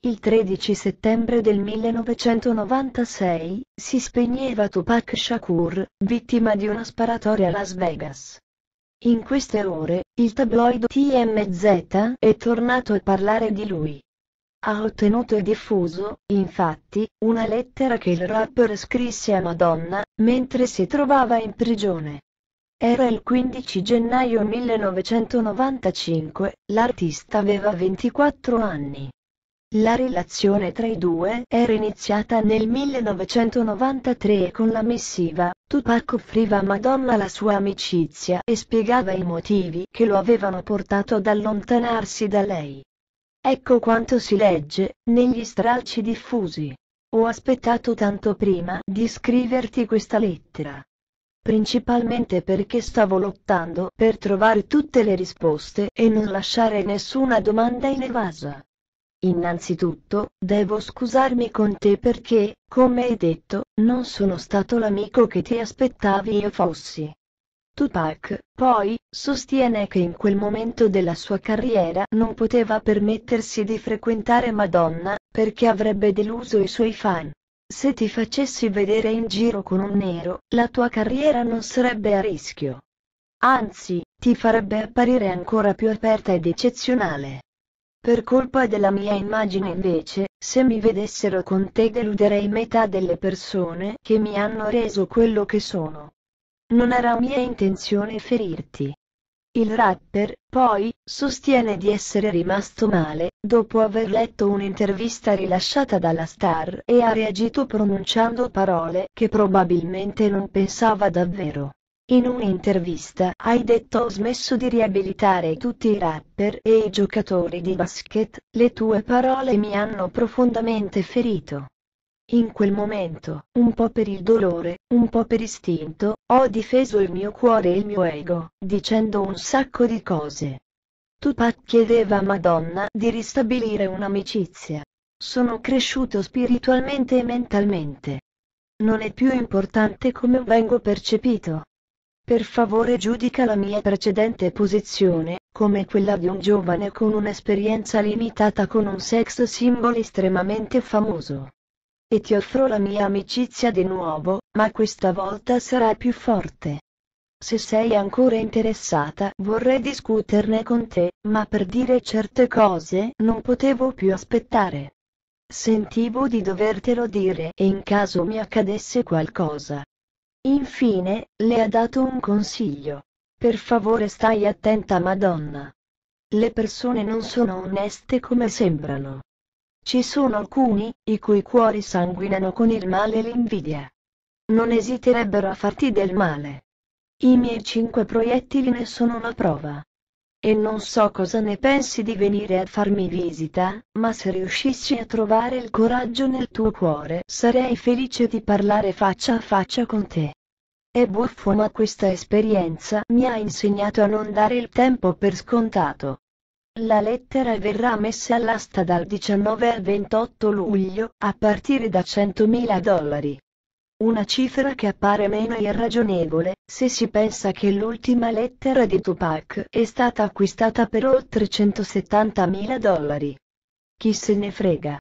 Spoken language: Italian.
Il 13 settembre del 1996, si spegneva Tupac Shakur, vittima di una sparatoria a Las Vegas. In queste ore, il tabloid TMZ è tornato a parlare di lui. Ha ottenuto e diffuso, infatti, una lettera che il rapper scrisse a Madonna, mentre si trovava in prigione. Era il 15 gennaio 1995, l'artista aveva 24 anni. La relazione tra i due era iniziata nel 1993 con la missiva, Tupac offriva a Madonna la sua amicizia e spiegava i motivi che lo avevano portato ad allontanarsi da lei. Ecco quanto si legge, negli stralci diffusi. Ho aspettato tanto prima di scriverti questa lettera principalmente perché stavo lottando per trovare tutte le risposte e non lasciare nessuna domanda in evasa. Innanzitutto, devo scusarmi con te perché, come hai detto, non sono stato l'amico che ti aspettavi io fossi. Tupac, poi, sostiene che in quel momento della sua carriera non poteva permettersi di frequentare Madonna, perché avrebbe deluso i suoi fan. Se ti facessi vedere in giro con un nero, la tua carriera non sarebbe a rischio. Anzi, ti farebbe apparire ancora più aperta ed eccezionale. Per colpa della mia immagine invece, se mi vedessero con te deluderei metà delle persone che mi hanno reso quello che sono. Non era mia intenzione ferirti. Il rapper, poi, sostiene di essere rimasto male, dopo aver letto un'intervista rilasciata dalla Star e ha reagito pronunciando parole che probabilmente non pensava davvero. In un'intervista hai detto ho smesso di riabilitare tutti i rapper e i giocatori di basket, le tue parole mi hanno profondamente ferito. In quel momento, un po' per il dolore, un po' per istinto, ho difeso il mio cuore e il mio ego, dicendo un sacco di cose. Tupac chiedeva a Madonna di ristabilire un'amicizia. Sono cresciuto spiritualmente e mentalmente. Non è più importante come vengo percepito, per favore giudica la mia precedente posizione, come quella di un giovane con un'esperienza limitata con un sex symbol estremamente famoso. E ti offro la mia amicizia di nuovo, ma questa volta sarai più forte. Se sei ancora interessata vorrei discuterne con te, ma per dire certe cose non potevo più aspettare. Sentivo di dovertelo dire e in caso mi accadesse qualcosa, Infine, le ha dato un consiglio. Per favore stai attenta Madonna. Le persone non sono oneste come sembrano. Ci sono alcuni, i cui cuori sanguinano con il male e l'invidia. Non esiterebbero a farti del male. I miei cinque proiettili ne sono una prova. E non so cosa ne pensi di venire a farmi visita, ma se riuscissi a trovare il coraggio nel tuo cuore sarei felice di parlare faccia a faccia con te. È buffo ma questa esperienza mi ha insegnato a non dare il tempo per scontato. La lettera verrà messa all'asta dal 19 al 28 luglio, a partire da 100.000 dollari. Una cifra che appare meno irragionevole, se si pensa che l'ultima lettera di Tupac è stata acquistata per oltre 170.000 dollari. Chi se ne frega.